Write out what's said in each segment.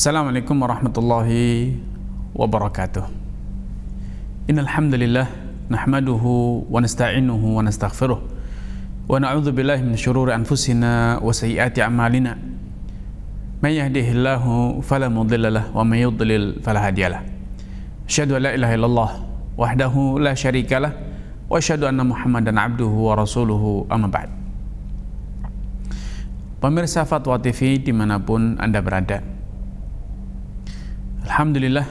Assalamualaikum warahmatullahi wabarakatuh. Innal hamdalillah nahmaduhu wa nasta'inuhu wa nastaghfiruh wa na'udzu billahi min shururi anfusina wa sayyiati a'malina. May yahdihillahu fala mudilla lah wa may yudlil fala hadiyalah. Asyhadu an la ilaha illallah wahdahu la syarikalah wa asyhadu anna Muhammadan abduhu wa rasuluhu amma ba'd. Pemirsa Fatwa TV dimanapun Anda berada, Alhamdulillah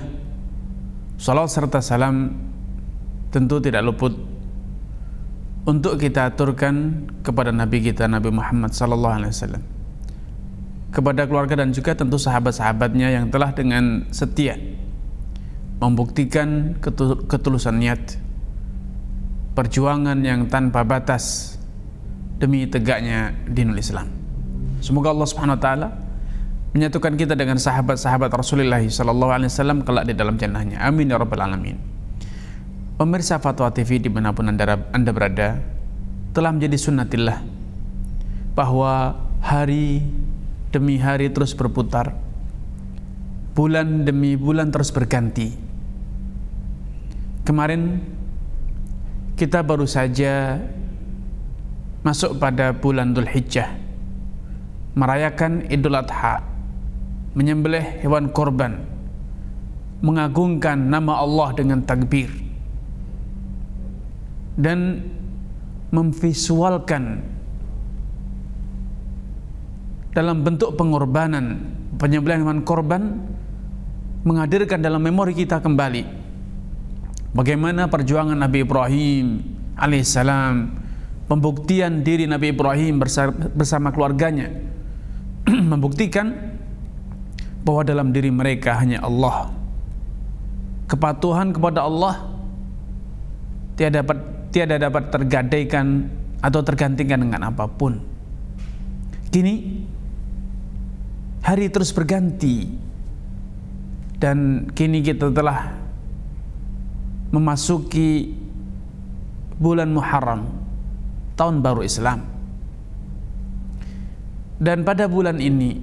Salam serta salam tentu tidak luput untuk kita aturkan kepada Nabi kita Nabi Muhammad sallallahu alaihi wasallam kepada keluarga dan juga tentu sahabat-sahabatnya yang telah dengan setia membuktikan ketulusan niat perjuangan yang tanpa batas demi tegaknya dinul Islam. Semoga Allah Subhanahu wa taala menyatukan kita dengan sahabat-sahabat Rasulullah sallallahu alaihi wasallam kelak di dalam jannahnya. Amin ya alamin. Pemirsa Fatwa TV dimanapun anda, anda berada, telah menjadi sunnatillah bahwa hari demi hari terus berputar, bulan demi bulan terus berganti. Kemarin kita baru saja masuk pada bulan hijjah, merayakan Idul Adha menyembelih hewan korban, mengagungkan nama Allah dengan takbir, dan memvisualkan dalam bentuk pengorbanan penyembelihan hewan korban menghadirkan dalam memori kita kembali bagaimana perjuangan Nabi Ibrahim alaihissalam pembuktian diri Nabi Ibrahim bersama keluarganya membuktikan bahwa dalam diri mereka hanya Allah. Kepatuhan kepada Allah tiada dapat tiada dapat tergadaikan atau tergantikan dengan apapun. Kini hari terus berganti dan kini kita telah memasuki bulan Muharram tahun baru Islam. Dan pada bulan ini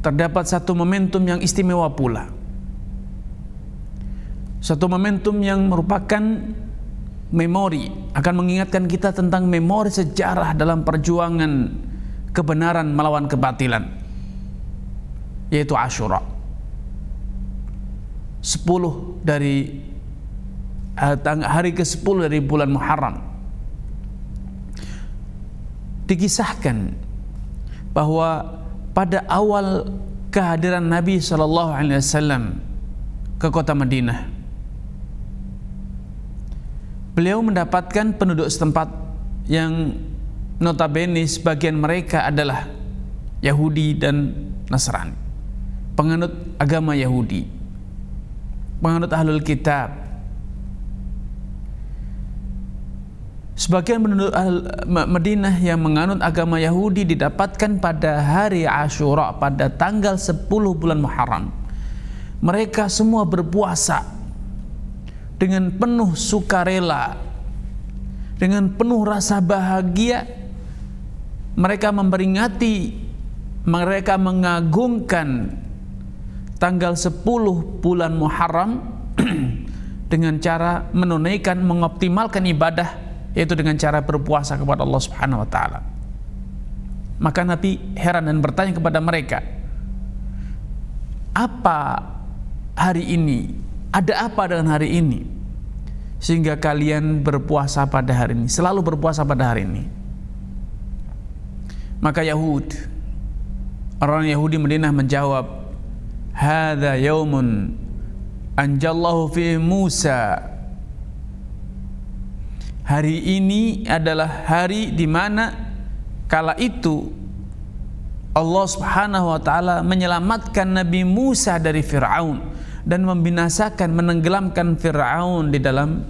terdapat satu momentum yang istimewa pula. Satu momentum yang merupakan memori akan mengingatkan kita tentang memori sejarah dalam perjuangan kebenaran melawan kebatilan yaitu Ashura. 10 dari eh, hari ke-10 dari bulan Muharram dikisahkan bahwa pada awal kehadiran Nabi Shallallahu Alaihi Wasallam ke kota Madinah. Beliau mendapatkan penduduk setempat yang notabene sebagian mereka adalah Yahudi dan Nasrani, penganut agama Yahudi, penganut Ahlul Kitab, Sebagian penduduk Madinah yang menganut agama Yahudi didapatkan pada hari Ashura pada tanggal 10 bulan Muharram. Mereka semua berpuasa dengan penuh sukarela, dengan penuh rasa bahagia. Mereka memperingati, mereka mengagungkan tanggal 10 bulan Muharram dengan cara menunaikan mengoptimalkan ibadah yaitu dengan cara berpuasa kepada Allah Subhanahu wa taala. Maka Nabi heran dan bertanya kepada mereka, "Apa hari ini? Ada apa dengan hari ini sehingga kalian berpuasa pada hari ini? Selalu berpuasa pada hari ini." Maka Yahud orang Yahudi Madinah menjawab, "Hadza yaumun anjallahu fi Musa hari ini adalah hari di mana kala itu Allah Subhanahu wa taala menyelamatkan Nabi Musa dari Firaun dan membinasakan menenggelamkan Firaun di dalam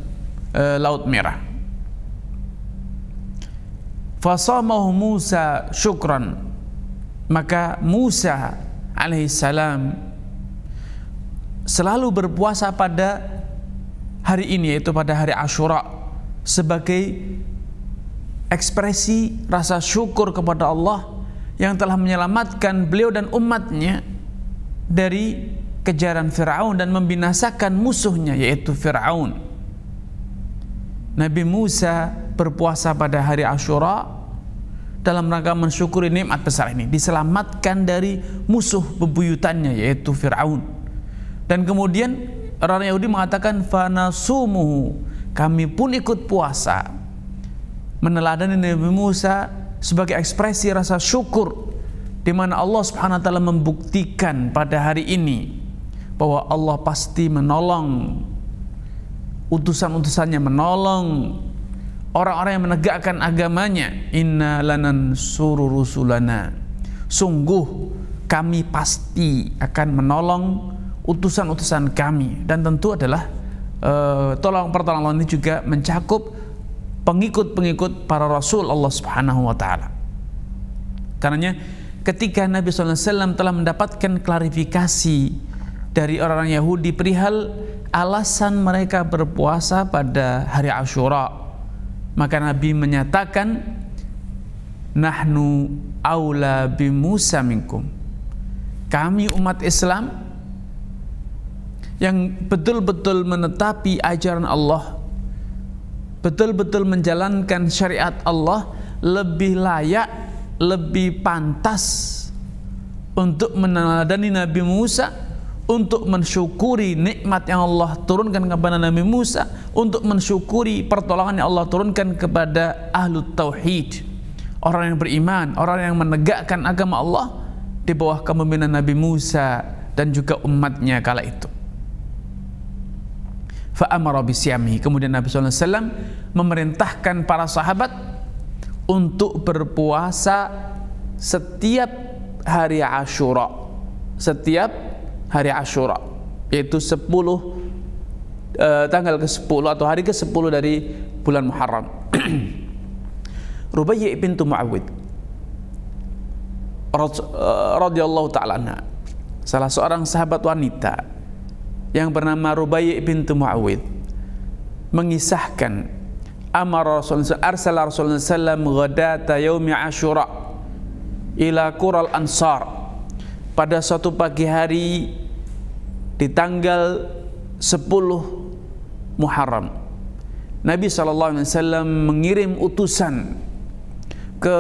e, laut merah. Fasamahu Musa syukran. Maka Musa alaihissalam selalu berpuasa pada hari ini yaitu pada hari Ashura sebagai ekspresi rasa syukur kepada Allah yang telah menyelamatkan beliau dan umatnya dari kejaran Firaun dan membinasakan musuhnya yaitu Firaun. Nabi Musa berpuasa pada hari Ashura dalam rangka mensyukuri nikmat besar ini diselamatkan dari musuh bebuyutannya yaitu Firaun. Dan kemudian orang Yahudi mengatakan fana fanasumuhu kami pun ikut puasa meneladani Nabi Musa sebagai ekspresi rasa syukur di mana Allah Subhanahu wa taala membuktikan pada hari ini bahwa Allah pasti menolong utusan-utusannya menolong orang-orang yang menegakkan agamanya inna lanan suru rusulana sungguh kami pasti akan menolong utusan-utusan kami dan tentu adalah Eh, tolong pertolongan ini juga mencakup pengikut-pengikut para rasul Allah Subhanahu wa taala. Karenanya ketika Nabi SAW telah mendapatkan klarifikasi dari orang-orang Yahudi perihal alasan mereka berpuasa pada hari Ashura maka Nabi menyatakan nahnu aula bimusa minkum kami umat Islam yang betul-betul menetapi ajaran Allah, betul-betul menjalankan syariat Allah lebih layak, lebih pantas untuk meneladani Nabi Musa, untuk mensyukuri nikmat yang Allah turunkan kepada Nabi Musa, untuk mensyukuri pertolongan yang Allah turunkan kepada ahlu tauhid, orang yang beriman, orang yang menegakkan agama Allah di bawah kepemimpinan Nabi Musa dan juga umatnya kala itu fa'amara bisyami. Kemudian Nabi SAW memerintahkan para sahabat untuk berpuasa setiap hari Ashura. Setiap hari Ashura. Yaitu 10 eh, tanggal ke-10 atau hari ke-10 dari bulan Muharram. Rubayyi bintu Muawid e, radhiyallahu taala salah seorang sahabat wanita yang bernama Rubai' bin Muawid mengisahkan Amar Rasulullah arsala Rasulullah sallam ghadata yaumi Asyura ila Qural Ansar pada suatu pagi hari di tanggal 10 Muharram Nabi sallallahu alaihi wasallam mengirim utusan ke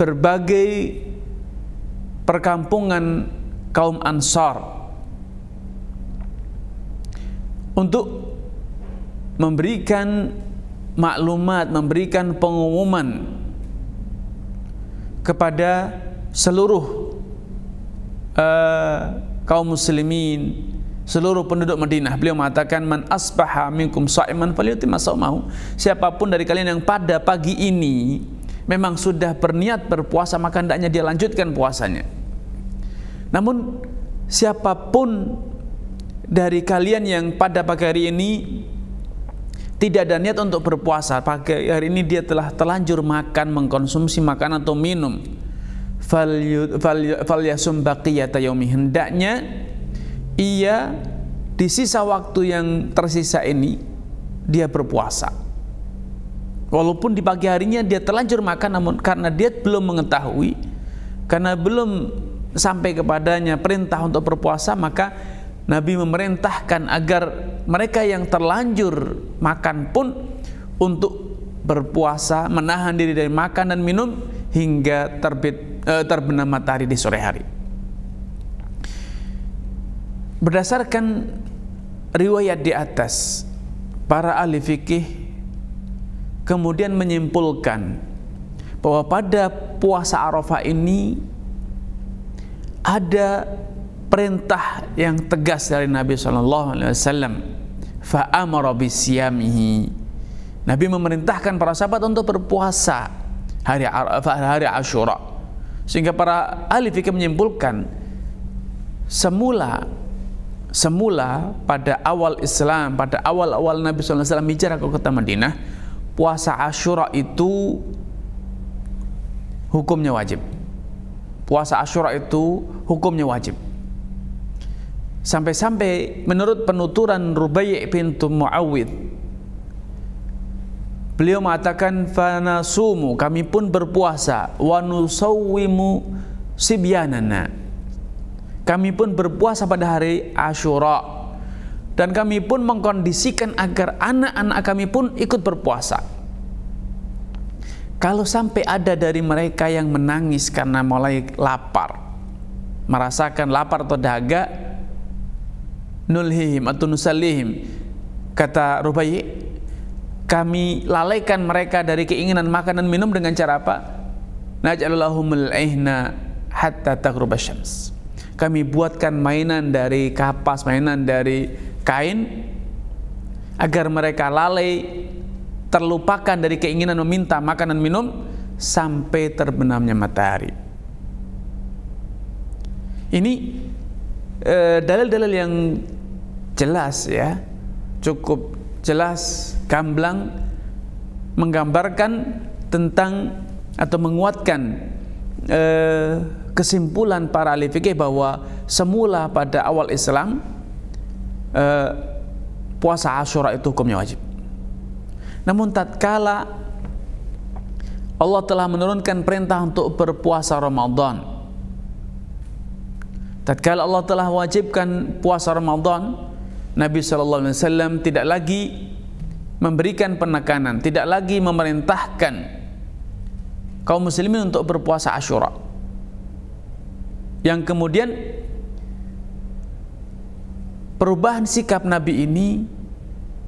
berbagai perkampungan kaum Ansar untuk memberikan maklumat, memberikan pengumuman kepada seluruh uh, kaum muslimin, seluruh penduduk Madinah. Beliau mengatakan man asbaha minkum sha'iman falyutim Siapapun dari kalian yang pada pagi ini memang sudah berniat berpuasa maka hendaknya dia lanjutkan puasanya. Namun siapapun dari kalian yang pada pagi hari ini tidak ada niat untuk berpuasa pagi hari ini dia telah telanjur makan mengkonsumsi makanan atau minum falyasum baqiyata yaumi hendaknya ia di sisa waktu yang tersisa ini dia berpuasa walaupun di pagi harinya dia telanjur makan namun karena dia belum mengetahui karena belum sampai kepadanya perintah untuk berpuasa maka Nabi memerintahkan agar mereka yang terlanjur makan pun untuk berpuasa, menahan diri dari makan dan minum hingga terbit eh, terbenam matahari di sore hari. Berdasarkan riwayat di atas, para ahli fikih kemudian menyimpulkan bahwa pada puasa Arafah ini ada perintah yang tegas dari Nabi Shallallahu Alaihi Wasallam. Fa'amara bisyamihi. Nabi memerintahkan para sahabat untuk berpuasa hari hari Ashura. Sehingga para ahli fikih menyimpulkan semula semula pada awal Islam, pada awal-awal Nabi SAW hijrah ke kota Madinah, puasa Ashura itu hukumnya wajib. Puasa Ashura itu hukumnya wajib. Sampai-sampai menurut penuturan Rubai' pintu Muawid Beliau mengatakan fanasumu kami pun berpuasa wa sibyanana. Kami pun berpuasa pada hari Asyura dan kami pun mengkondisikan agar anak-anak kami pun ikut berpuasa. Kalau sampai ada dari mereka yang menangis karena mulai lapar, merasakan lapar atau dahaga, nulhihim atau nusallihim kata Rubai kami lalaikan mereka dari keinginan makanan minum dengan cara apa naj'alulahumul ihna hatta taghrubasy syams kami buatkan mainan dari kapas mainan dari kain agar mereka lalai terlupakan dari keinginan meminta makanan minum sampai terbenamnya matahari ini Eh, dalil-dalil yang jelas ya cukup jelas gamblang menggambarkan tentang atau menguatkan e, kesimpulan para ahli fikih bahwa semula pada awal Islam e, puasa Asyura itu hukumnya wajib. Namun tatkala Allah telah menurunkan perintah untuk berpuasa Ramadan Tatkala Allah telah wajibkan puasa Ramadan, Nabi SAW alaihi wasallam tidak lagi memberikan penekanan, tidak lagi memerintahkan kaum muslimin untuk berpuasa Asyura. Yang kemudian perubahan sikap Nabi ini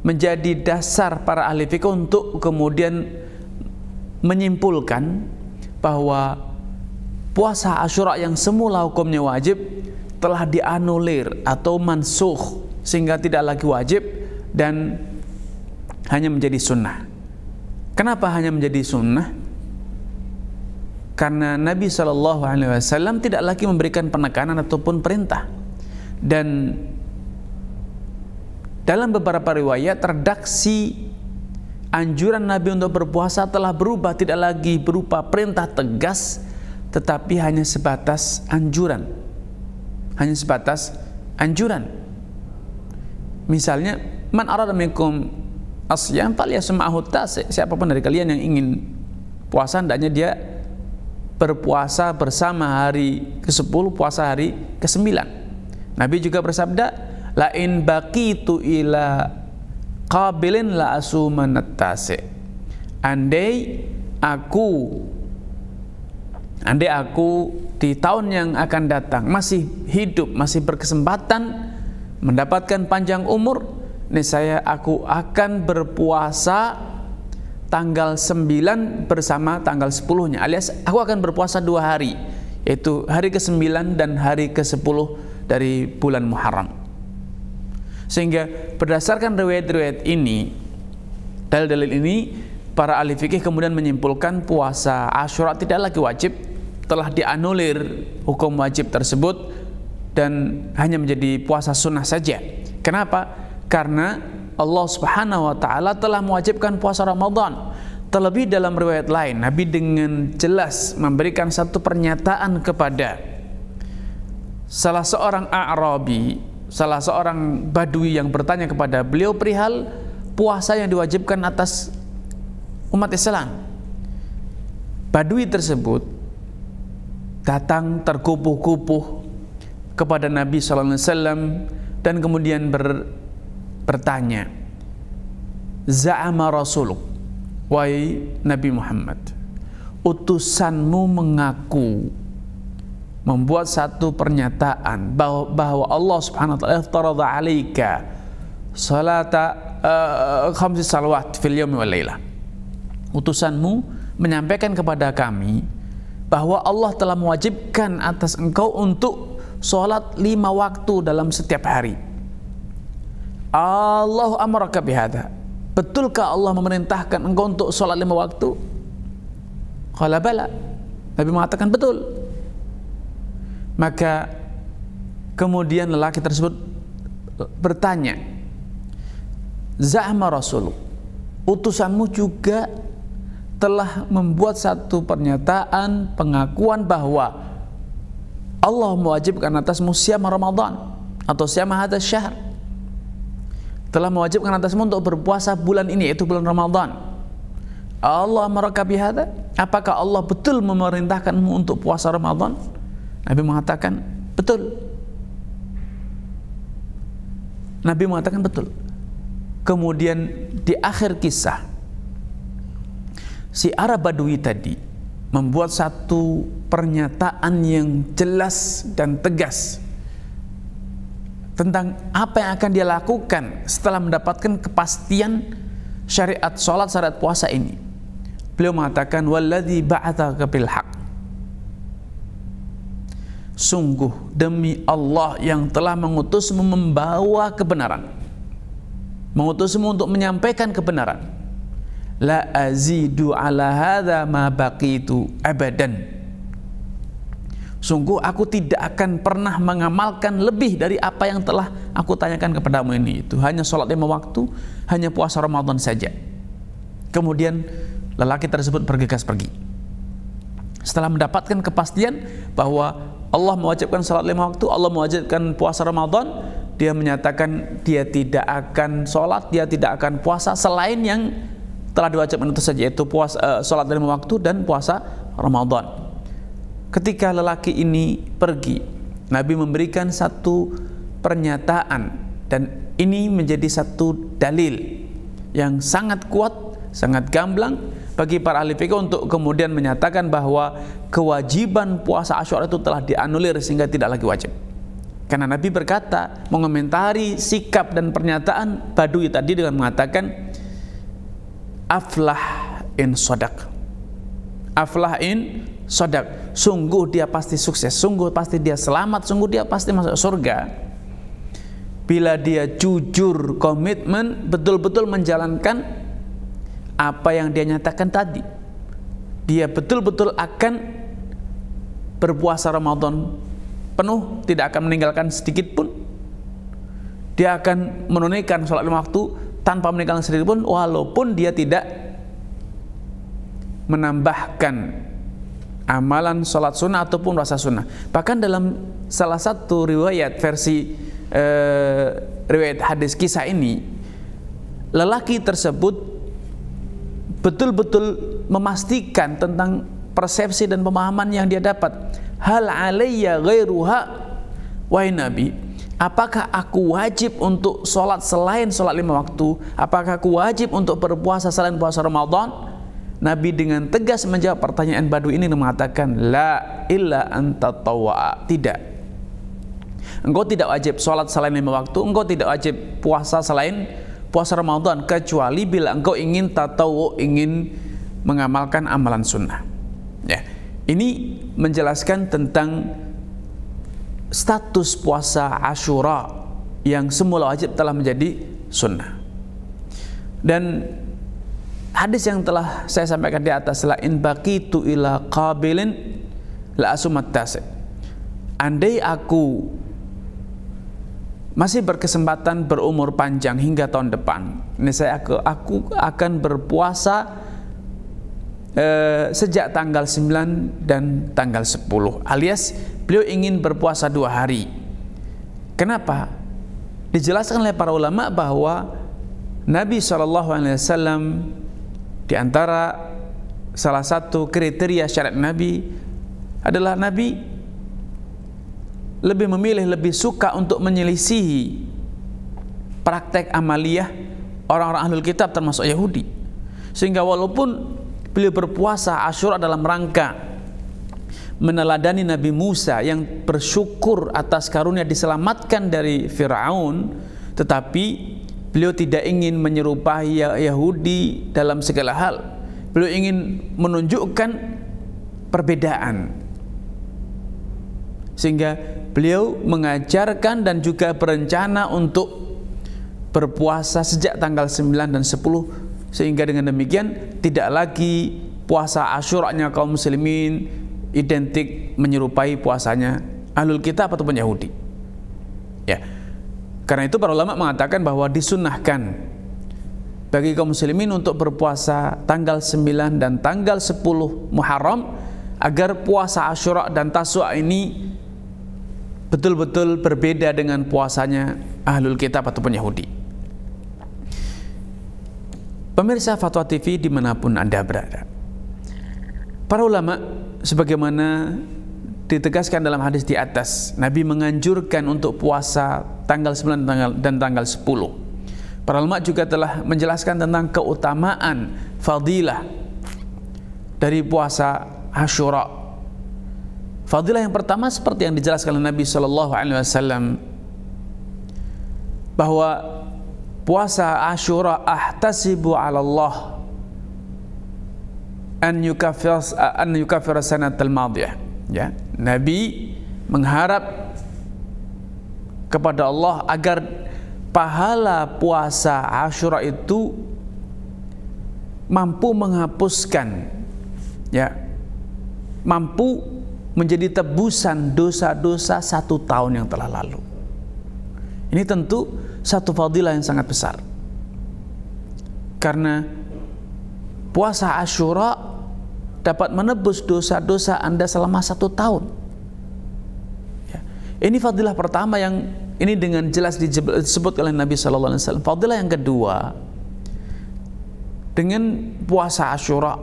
menjadi dasar para ahli fikih untuk kemudian menyimpulkan bahwa puasa Asyura yang semula hukumnya wajib telah dianulir atau mansuh sehingga tidak lagi wajib dan hanya menjadi sunnah. Kenapa hanya menjadi sunnah? Karena Nabi Shallallahu Alaihi Wasallam tidak lagi memberikan penekanan ataupun perintah dan dalam beberapa riwayat terdaksi anjuran Nabi untuk berpuasa telah berubah tidak lagi berupa perintah tegas tetapi hanya sebatas anjuran. Hanya sebatas anjuran. Misalnya, man arada minkum asyam falyasma'hu Siapapun dari kalian yang ingin puasa hendaknya dia berpuasa bersama hari ke-10 puasa hari ke-9. Nabi juga bersabda, lain in itu ila qabilin la asumanat Andai aku Andai aku di tahun yang akan datang masih hidup, masih berkesempatan mendapatkan panjang umur, nih saya aku akan berpuasa tanggal 9 bersama tanggal 10-nya. Alias aku akan berpuasa dua hari, yaitu hari ke-9 dan hari ke-10 dari bulan Muharram. Sehingga berdasarkan riwayat-riwayat ini, dalil-dalil ini para ahli fikih kemudian menyimpulkan puasa Ashura tidak lagi wajib telah dianulir hukum wajib tersebut dan hanya menjadi puasa sunnah saja. Kenapa? Karena Allah Subhanahu wa taala telah mewajibkan puasa Ramadan. Terlebih dalam riwayat lain, Nabi dengan jelas memberikan satu pernyataan kepada salah seorang Arabi, salah seorang Badui yang bertanya kepada beliau perihal puasa yang diwajibkan atas umat Islam. Badui tersebut datang terkupuh-kupuh kepada Nabi Sallallahu Alaihi Wasallam dan kemudian ber, bertanya, Za'ama rasul, wahai Nabi Muhammad, utusanmu mengaku membuat satu pernyataan bahwa, bahwa Allah Subhanahu wa taala iftarada alaika salata uh, khamsi salawat fil yaumi wal Utusanmu menyampaikan kepada kami bahwa Allah telah mewajibkan atas engkau untuk sholat lima waktu dalam setiap hari. Allah amaraka bihada. Betulkah Allah memerintahkan engkau untuk sholat lima waktu? Qala bala. Nabi mengatakan betul. Maka kemudian lelaki tersebut bertanya, Zahma Rasul, utusanmu juga telah membuat satu pernyataan pengakuan bahwa Allah mewajibkan atasmu siam Ramadan atau siam syahr. Telah mewajibkan atasmu untuk berpuasa bulan ini yaitu bulan Ramadan. Allah merakabi hada? Apakah Allah betul memerintahkanmu untuk puasa Ramadan? Nabi mengatakan, betul. Nabi mengatakan betul. Kemudian di akhir kisah, si Arab Badui tadi membuat satu pernyataan yang jelas dan tegas tentang apa yang akan dia lakukan setelah mendapatkan kepastian syariat sholat, syariat puasa ini. Beliau mengatakan, Walladhi ba'ataka haq. Sungguh demi Allah yang telah mengutusmu membawa kebenaran. Mengutusmu untuk menyampaikan kebenaran la azidu ala hadza ma baqitu abadan sungguh aku tidak akan pernah mengamalkan lebih dari apa yang telah aku tanyakan kepadamu ini itu hanya sholat lima waktu hanya puasa Ramadan saja kemudian lelaki tersebut bergegas pergi setelah mendapatkan kepastian bahwa Allah mewajibkan sholat lima waktu Allah mewajibkan puasa Ramadan dia menyatakan dia tidak akan sholat, dia tidak akan puasa selain yang telah diwajibkan itu saja yaitu puasa uh, eh, salat lima waktu dan puasa Ramadan. Ketika lelaki ini pergi, Nabi memberikan satu pernyataan dan ini menjadi satu dalil yang sangat kuat, sangat gamblang bagi para ahli fikih untuk kemudian menyatakan bahwa kewajiban puasa Asyura itu telah dianulir sehingga tidak lagi wajib. Karena Nabi berkata, mengomentari sikap dan pernyataan Badui tadi dengan mengatakan, aflah in sodak aflah in sodak sungguh dia pasti sukses sungguh pasti dia selamat sungguh dia pasti masuk surga bila dia jujur komitmen betul-betul menjalankan apa yang dia nyatakan tadi dia betul-betul akan berpuasa Ramadan penuh tidak akan meninggalkan sedikit pun dia akan menunaikan sholat lima waktu tanpa meninggalkan sendiri pun walaupun dia tidak menambahkan amalan sholat sunnah ataupun rasa sunnah bahkan dalam salah satu riwayat versi eh, riwayat hadis kisah ini lelaki tersebut betul-betul memastikan tentang persepsi dan pemahaman yang dia dapat hal alayya ghairuha wahai nabi Apakah aku wajib untuk sholat selain sholat lima waktu? Apakah aku wajib untuk berpuasa selain puasa Ramadan? Nabi dengan tegas menjawab pertanyaan Badu ini mengatakan, La illa anta tawa'a. Tidak. Engkau tidak wajib sholat selain lima waktu, engkau tidak wajib puasa selain puasa Ramadan, kecuali bila engkau ingin tatawu, ingin mengamalkan amalan sunnah. Ya. Ini menjelaskan tentang status puasa Ashura yang semula wajib telah menjadi sunnah. Dan hadis yang telah saya sampaikan di atas la in baqitu ila qabilin la asumat tasi. Andai aku masih berkesempatan berumur panjang hingga tahun depan, ini saya aku, aku akan berpuasa Eh, sejak tanggal 9 dan tanggal 10 alias beliau ingin berpuasa dua hari kenapa? dijelaskan oleh para ulama bahwa Nabi SAW di antara salah satu kriteria syarat Nabi adalah Nabi lebih memilih, lebih suka untuk menyelisihi praktek amaliyah orang-orang ahlul kitab termasuk Yahudi sehingga walaupun beliau berpuasa Asyura dalam rangka meneladani Nabi Musa yang bersyukur atas karunia diselamatkan dari Firaun tetapi beliau tidak ingin menyerupai ya- Yahudi dalam segala hal beliau ingin menunjukkan perbedaan sehingga beliau mengajarkan dan juga berencana untuk berpuasa sejak tanggal 9 dan 10 sehingga dengan demikian tidak lagi puasa asyuraknya kaum muslimin identik menyerupai puasanya ahlul kitab ataupun Yahudi ya karena itu para ulama mengatakan bahwa disunnahkan bagi kaum muslimin untuk berpuasa tanggal 9 dan tanggal 10 Muharram agar puasa Asyura dan Taswa ini betul-betul berbeda dengan puasanya ahlul kitab ataupun Yahudi. Pemirsa Fatwa TV dimanapun Anda berada. Para ulama, sebagaimana ditegaskan dalam hadis di atas, Nabi menganjurkan untuk puasa tanggal 9 tanggal, dan tanggal 10. Para ulama juga telah menjelaskan tentang keutamaan fadilah dari puasa Ashura. Fadilah yang pertama seperti yang dijelaskan oleh Nabi Shallallahu Alaihi Wasallam bahwa puasa Asyura ahtasibu 'ala Allah an yukaffir an yukaffir madiyah ya Nabi mengharap kepada Allah agar pahala puasa Asyura itu mampu menghapuskan ya mampu menjadi tebusan dosa-dosa satu tahun yang telah lalu ini tentu satu fadilah yang sangat besar. Karena puasa Ashura dapat menebus dosa-dosa Anda selama satu tahun. Ya. Ini fadilah pertama yang ini dengan jelas disebut oleh Nabi Shallallahu Alaihi Wasallam. Fadilah yang kedua, dengan puasa Ashura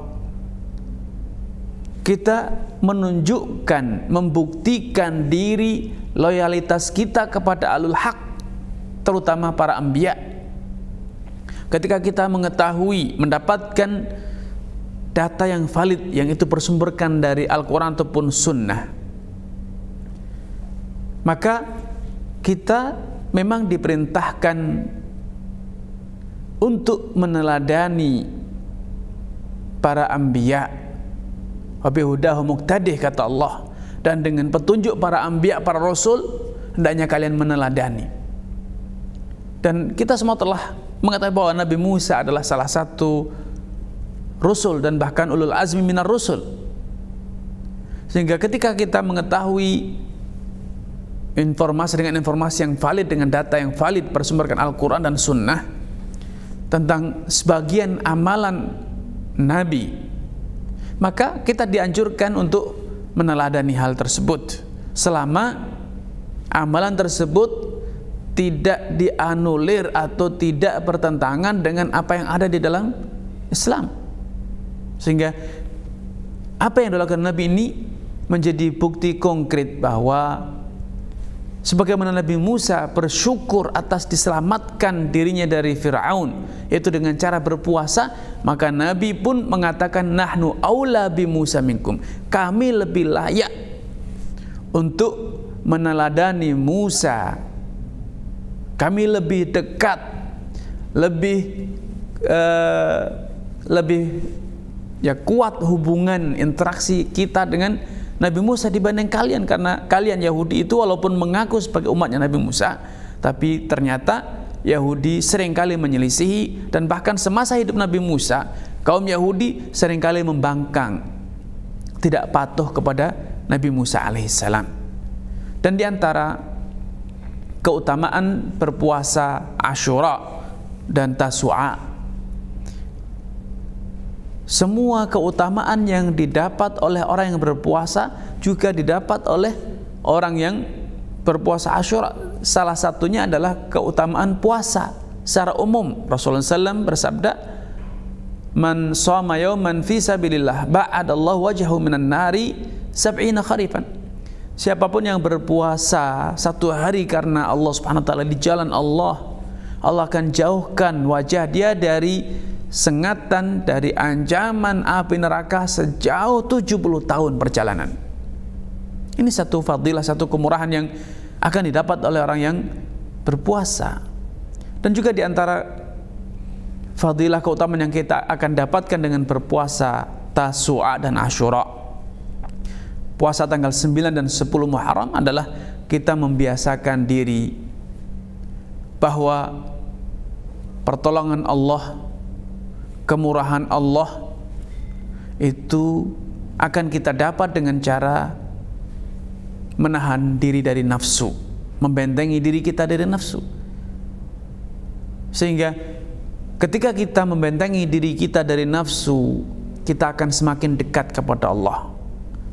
kita menunjukkan, membuktikan diri loyalitas kita kepada Alul Haq terutama para ambia. Ketika kita mengetahui, mendapatkan data yang valid yang itu bersumberkan dari Al-Quran ataupun Sunnah, maka kita memang diperintahkan untuk meneladani para ambia wabihudahu muqtadih kata Allah dan dengan petunjuk para ambia para rasul hendaknya kalian meneladani dan kita semua telah mengetahui bahwa Nabi Musa adalah salah satu Rasul dan bahkan ulul azmi minar Rasul. Sehingga ketika kita mengetahui informasi dengan informasi yang valid dengan data yang valid bersumberkan Al-Quran dan Sunnah tentang sebagian amalan Nabi maka kita dianjurkan untuk meneladani hal tersebut selama amalan tersebut tidak dianulir atau tidak bertentangan dengan apa yang ada di dalam Islam. Sehingga apa yang dilakukan Nabi ini menjadi bukti konkret bahwa sebagaimana Nabi Musa bersyukur atas diselamatkan dirinya dari Firaun yaitu dengan cara berpuasa maka Nabi pun mengatakan nahnu aula bi Musa minkum kami lebih layak untuk meneladani Musa kami lebih dekat, lebih uh, lebih ya kuat hubungan interaksi kita dengan Nabi Musa dibanding kalian karena kalian Yahudi itu walaupun mengaku sebagai umatnya Nabi Musa, tapi ternyata Yahudi seringkali menyelisihi dan bahkan semasa hidup Nabi Musa, kaum Yahudi seringkali membangkang, tidak patuh kepada Nabi Musa alaihissalam. Dan diantara antara keutamaan berpuasa Ashura dan Tasu'a. Semua keutamaan yang didapat oleh orang yang berpuasa juga didapat oleh orang yang berpuasa Ashura. Salah satunya adalah keutamaan puasa secara umum. Rasulullah SAW bersabda, man shoma yawman fi sabilillah ba'adallahu wajhahu minan nari sab'ina kharifan Siapapun yang berpuasa satu hari karena Allah Subhanahu wa taala di jalan Allah, Allah akan jauhkan wajah dia dari sengatan dari ancaman api neraka sejauh 70 tahun perjalanan. Ini satu fadilah, satu kemurahan yang akan didapat oleh orang yang berpuasa. Dan juga di antara fadilah keutamaan yang kita akan dapatkan dengan berpuasa Tasu'a dan Asyura puasa tanggal 9 dan 10 Muharram adalah kita membiasakan diri bahwa pertolongan Allah, kemurahan Allah itu akan kita dapat dengan cara menahan diri dari nafsu, membentengi diri kita dari nafsu. Sehingga ketika kita membentengi diri kita dari nafsu, kita akan semakin dekat kepada Allah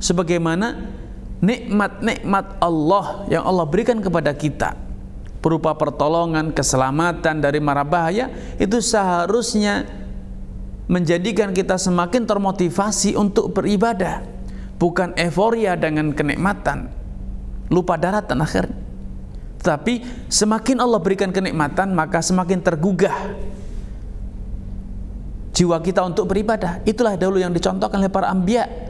sebagaimana nikmat-nikmat Allah yang Allah berikan kepada kita berupa pertolongan, keselamatan dari mara bahaya itu seharusnya menjadikan kita semakin termotivasi untuk beribadah bukan euforia dengan kenikmatan lupa daratan akhir, tapi semakin Allah berikan kenikmatan maka semakin tergugah jiwa kita untuk beribadah itulah dahulu yang dicontohkan oleh para ambiya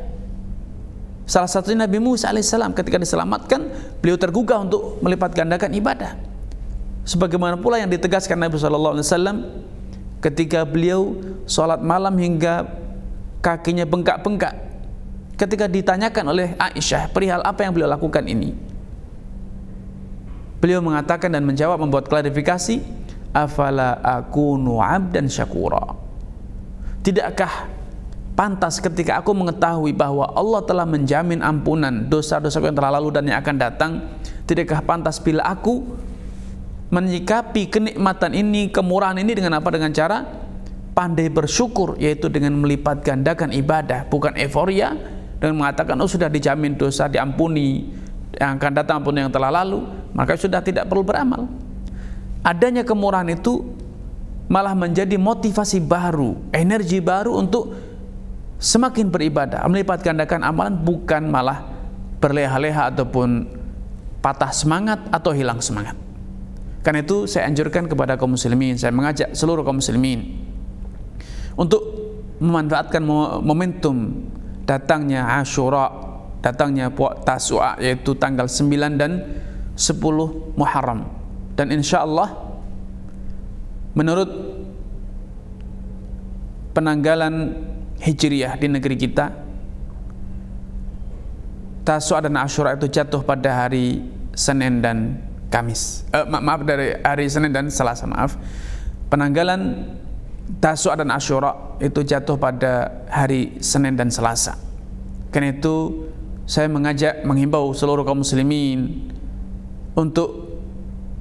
Salah satunya Nabi Musa alaihissalam ketika diselamatkan, beliau tergugah untuk melipat gandakan ibadah. Sebagaimana pula yang ditegaskan Nabi saw. ketika beliau sholat malam hingga kakinya bengkak-bengkak. Ketika ditanyakan oleh Aisyah perihal apa yang beliau lakukan ini, beliau mengatakan dan menjawab membuat klarifikasi, afala aku nu'ab dan syakura. Tidakkah Pantas ketika aku mengetahui bahwa Allah telah menjamin ampunan dosa-dosa yang telah lalu dan yang akan datang, tidakkah pantas bila aku menyikapi kenikmatan ini, kemurahan ini dengan apa? Dengan cara pandai bersyukur, yaitu dengan melipat gandakan ibadah, bukan euforia dengan mengatakan oh sudah dijamin dosa diampuni yang akan datang pun yang telah lalu, maka sudah tidak perlu beramal. Adanya kemurahan itu malah menjadi motivasi baru, energi baru untuk semakin beribadah, melipat gandakan amalan bukan malah berleha-leha ataupun patah semangat atau hilang semangat. Karena itu saya anjurkan kepada kaum muslimin, saya mengajak seluruh kaum muslimin untuk memanfaatkan momentum datangnya Ashura, datangnya Tasu'a yaitu tanggal 9 dan 10 Muharram. Dan insya Allah menurut penanggalan Hijriah di negeri kita Taswa dan Ashura itu jatuh pada hari Senin dan Kamis eh, ma maaf dari hari Senin dan Selasa maaf penanggalan Taswa dan Ashura itu jatuh pada hari Senin dan Selasa karena itu saya mengajak menghimbau seluruh kaum muslimin untuk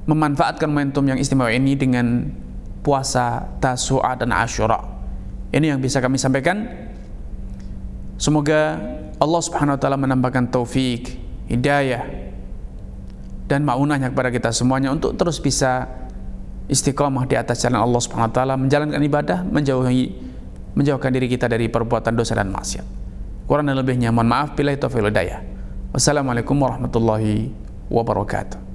memanfaatkan momentum yang istimewa ini dengan puasa Tasu'a dan Ashura. Ini yang bisa kami sampaikan. Semoga Allah Subhanahu wa taala menambahkan taufik, hidayah dan maunahnya kepada kita semuanya untuk terus bisa istiqomah di atas jalan Allah Subhanahu wa taala, menjalankan ibadah, menjauhi menjauhkan diri kita dari perbuatan dosa dan maksiat. Kurang dan lebihnya mohon maaf bila itu hidayah. Wassalamualaikum warahmatullahi wabarakatuh.